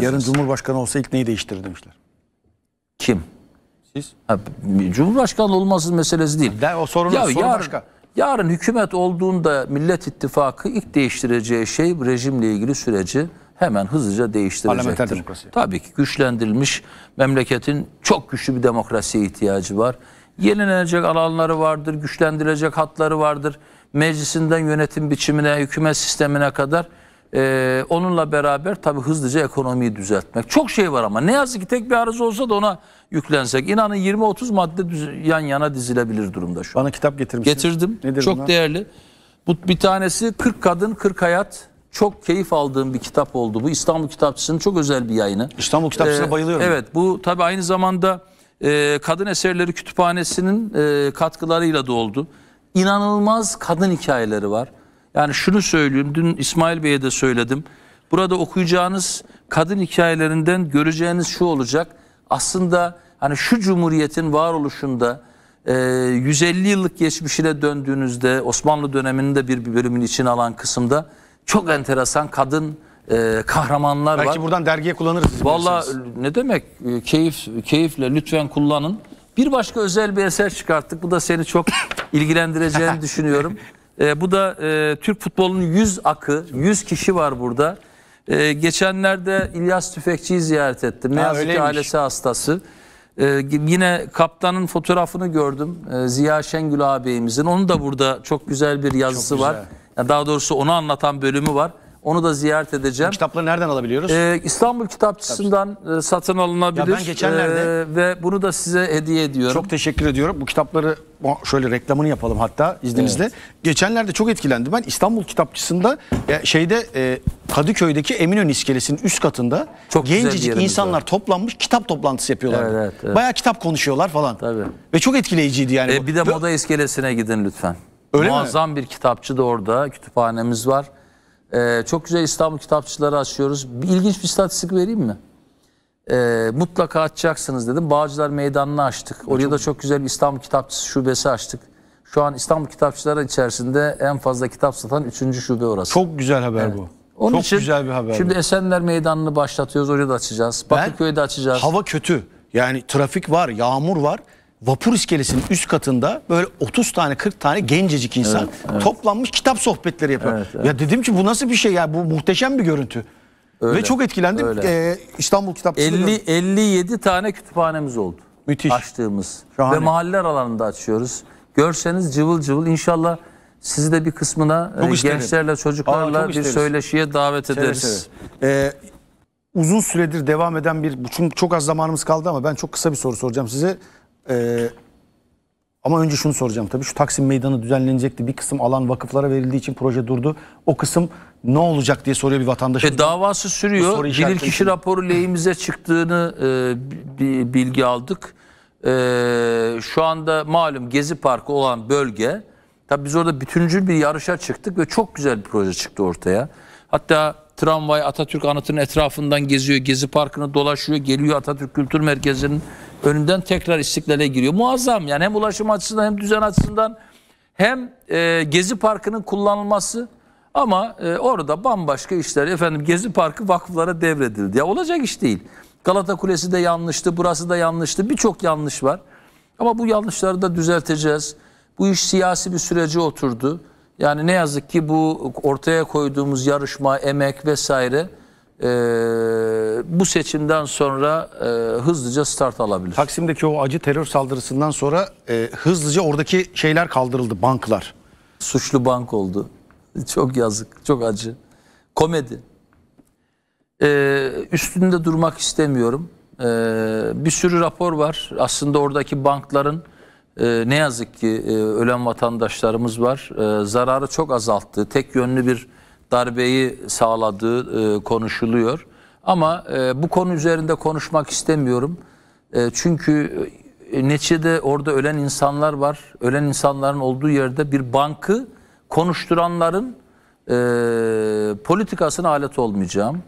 Yarın Cumhurbaşkanı olsa ilk neyi değiştirir demişler. Kim? Siz? Ha, Cumhurbaşkanı olması meselesi değil. De, o sorun, ya, sorun yarın, başka. Yarın hükümet olduğunda Millet İttifakı ilk değiştireceği şey rejimle ilgili süreci hemen hızlıca değiştirecektir. Tabii ki güçlendirilmiş memleketin çok güçlü bir demokrasiye ihtiyacı var. Yenilenecek alanları vardır, güçlendirecek hatları vardır. Meclisinden yönetim biçimine, hükümet sistemine kadar ee, onunla beraber tabii hızlıca ekonomiyi düzeltmek. Çok şey var ama ne yazık ki tek bir arıza olsa da ona yüklensek. İnanın 20-30 madde yan yana dizilebilir durumda şu an. Bana kitap getirmişsin. Getirdim. Nedir Çok bunlar? değerli. Bu bir tanesi 40 Kadın 40 Hayat. Çok keyif aldığım bir kitap oldu. Bu İstanbul Kitapçısı'nın çok özel bir yayını. İstanbul Kitapçısı'na ee, bayılıyorum. Evet bu tabii aynı zamanda e, Kadın Eserleri Kütüphanesi'nin e, katkılarıyla da oldu. İnanılmaz kadın hikayeleri var. Yani şunu söyleyeyim, dün İsmail Bey'e de söyledim. Burada okuyacağınız kadın hikayelerinden göreceğiniz şu olacak. Aslında hani şu cumhuriyetin varoluşunda 150 e, yıllık geçmişine döndüğünüzde Osmanlı döneminin de bir bölümün içine alan kısımda çok enteresan kadın e, kahramanlar Belki var. Belki buradan dergiye kullanırız. Valla e, ne demek keyif keyifle lütfen kullanın. Bir başka özel bir eser çıkarttık. Bu da seni çok ilgilendireceğini düşünüyorum. E, bu da e, Türk futbolunun 100 akı, 100 kişi var burada. E, geçenlerde İlyas Tüfekçi'yi ziyaret ettim. Ne yazık ki ailesi hastası. Ee, yine kaptanın fotoğrafını gördüm. Ee, Ziya Şengül ağabeyimizin. Onun da burada çok güzel bir yazısı çok güzel. var. Yani daha doğrusu onu anlatan bölümü var. Onu da ziyaret edeceğim. Kitapları nereden alabiliyoruz? Ee, İstanbul Kitapçısı'ndan Kitapçı. satın alınabilir. Ya ben geçenlerde... Ee, ve bunu da size hediye ediyorum. Çok teşekkür ediyorum. Bu kitapları şöyle reklamını yapalım hatta izninizle. Evet. Geçenlerde çok etkilendim. Ben İstanbul Kitapçısı'nda şeyde e, Kadıköy'deki Eminönü iskelesinin üst katında çok gencecik insanlar var. toplanmış kitap toplantısı yapıyorlar. Evet, evet, Bayağı kitap konuşuyorlar falan. Tabii. Ve çok etkileyiciydi yani. E, bir de moda iskelesine gidin lütfen. Öyle Muazzam mi? bir kitapçı da orada. Kütüphanemiz var. Ee, çok güzel İstanbul kitapçıları açıyoruz. Bir ilginç bir istatistik vereyim mi? Ee, mutlaka açacaksınız dedim. Bağcılar Meydanı'nı açtık. Oraya da çok güzel bir İstanbul Kitapçısı şubesi açtık. Şu an İstanbul Kitapçıları içerisinde en fazla kitap satan 3. şube orası. Çok güzel haber evet. bu. Onun Çok için güzel bir haber. Şimdi bu. Esenler Meydanı'nı başlatıyoruz. Orayı da açacağız. Bakırköy'de açacağız. Hava kötü. Yani trafik var, yağmur var vapur iskelesinin üst katında böyle 30 tane 40 tane gencecik insan evet, evet. toplanmış kitap sohbetleri yapıyor. Evet, evet. Ya dedim ki bu nasıl bir şey ya bu muhteşem bir görüntü. Öyle, Ve çok etkilendim. Öyle. Ee, İstanbul Kitapçısı 50 gördüm. 57 tane kütüphanemiz oldu. Müthiş. Açtığımız. Şahane. Ve mahalleler alanında açıyoruz. Görseniz cıvıl cıvıl inşallah sizi de bir kısmına çok e, gençlerle çocuklarla Aa, bir söyleşiye davet ederiz. Ee, uzun süredir devam eden bir çünkü çok az zamanımız kaldı ama ben çok kısa bir soru soracağım size. Ee, ama önce şunu soracağım tabii. Şu Taksim Meydanı düzenlenecekti. Bir kısım alan vakıflara verildiği için proje durdu. O kısım ne olacak diye soruyor bir vatandaş. E, davası sürüyor. Bilirkişi raporu lehimize çıktığını e, bilgi aldık. E, şu anda malum Gezi Parkı olan bölge. Tabii biz orada bütüncül bir yarışa çıktık ve çok güzel bir proje çıktı ortaya. Hatta Tramvay Atatürk anıtının etrafından geziyor. Gezi Parkı'nı dolaşıyor. Geliyor Atatürk Kültür Merkezi'nin önünden tekrar istiklale giriyor. Muazzam yani hem ulaşım açısından hem düzen açısından hem e, Gezi Parkı'nın kullanılması ama e, orada bambaşka işler. Efendim Gezi Parkı vakıflara devredildi. Ya olacak iş değil. Galata Kulesi de yanlıştı, burası da yanlıştı. Birçok yanlış var. Ama bu yanlışları da düzelteceğiz. Bu iş siyasi bir sürece oturdu. Yani ne yazık ki bu ortaya koyduğumuz yarışma, emek vesaire e, bu seçimden sonra e, hızlıca start alabilir. Taksim'deki o acı terör saldırısından sonra e, hızlıca oradaki şeyler kaldırıldı, banklar. Suçlu bank oldu. Çok yazık, çok acı. Komedi. E, üstünde durmak istemiyorum. E, bir sürü rapor var. Aslında oradaki bankların e, ne yazık ki e, ölen vatandaşlarımız var. E, zararı çok azalttı. Tek yönlü bir darbeyi sağladığı e, konuşuluyor. Ama e, bu konu üzerinde konuşmak istemiyorum. E, çünkü e, neçede orada ölen insanlar var. Ölen insanların olduğu yerde bir bankı konuşturanların e, politikasına alet olmayacağım.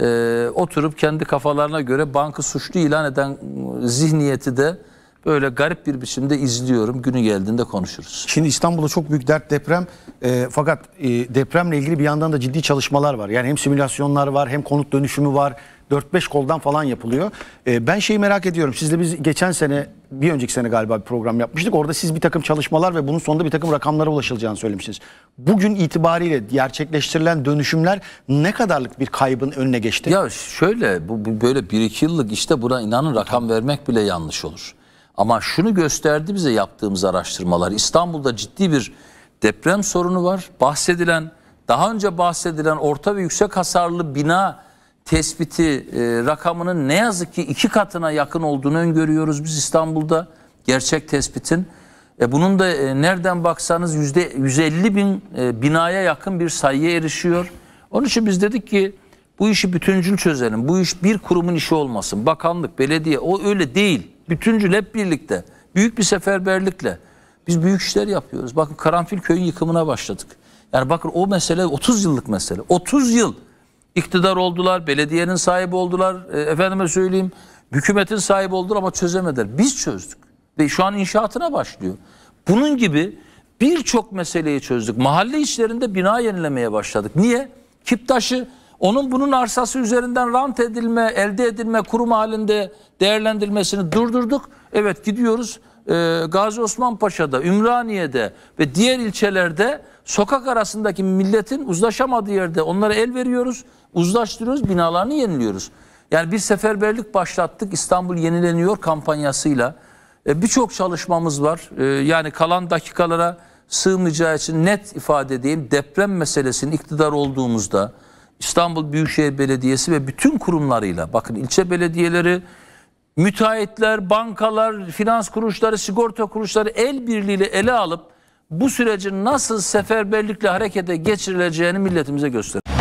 E, oturup kendi kafalarına göre bankı suçlu ilan eden zihniyeti de böyle garip bir biçimde izliyorum. Günü geldiğinde konuşuruz. Şimdi İstanbul'da çok büyük dert deprem. E, fakat e, depremle ilgili bir yandan da ciddi çalışmalar var. Yani hem simülasyonlar var hem konut dönüşümü var. 4-5 koldan falan yapılıyor. E, ben şeyi merak ediyorum. Sizle biz geçen sene bir önceki sene galiba bir program yapmıştık. Orada siz bir takım çalışmalar ve bunun sonunda bir takım rakamlara ulaşılacağını söylemişsiniz. Bugün itibariyle gerçekleştirilen dönüşümler ne kadarlık bir kaybın önüne geçti? Ya şöyle bu, bu böyle 1-2 yıllık işte buna inanın rakam vermek bile yanlış olur. Ama şunu gösterdi bize yaptığımız araştırmalar. İstanbul'da ciddi bir deprem sorunu var. Bahsedilen, daha önce bahsedilen orta ve yüksek hasarlı bina tespiti e, rakamının ne yazık ki iki katına yakın olduğunu öngörüyoruz biz İstanbul'da gerçek tespitin. E, bunun da e, nereden baksanız yüzde 150 bin e, binaya yakın bir sayıya erişiyor. Onun için biz dedik ki bu işi bütüncül çözelim. Bu iş bir kurumun işi olmasın. Bakanlık, belediye o öyle değil. Bütüncül hep birlikte. Büyük bir seferberlikle. Biz büyük işler yapıyoruz. Bakın Karanfil köyün yıkımına başladık. Yani bakın o mesele 30 yıllık mesele. 30 yıl iktidar oldular, belediyenin sahibi oldular, e, efendime söyleyeyim hükümetin sahibi oldular ama çözemediler. Biz çözdük ve şu an inşaatına başlıyor. Bunun gibi birçok meseleyi çözdük. Mahalle işlerinde bina yenilemeye başladık. Niye? Kiptaşı onun bunun arsası üzerinden rant edilme, elde edilme, kurum halinde değerlendirmesini durdurduk. Evet gidiyoruz e, Gazi Osman Paşa'da, Ümraniye'de ve diğer ilçelerde sokak arasındaki milletin uzlaşamadığı yerde onlara el veriyoruz, uzlaştırıyoruz, binalarını yeniliyoruz. Yani bir seferberlik başlattık İstanbul Yenileniyor kampanyasıyla. E, Birçok çalışmamız var. E, yani kalan dakikalara sığmayacağı için net ifade edeyim deprem meselesinin iktidar olduğumuzda İstanbul Büyükşehir Belediyesi ve bütün kurumlarıyla bakın ilçe belediyeleri, müteahhitler, bankalar, finans kuruluşları, sigorta kuruluşları el birliğiyle ele alıp bu sürecin nasıl seferberlikle harekete geçirileceğini milletimize gösterir.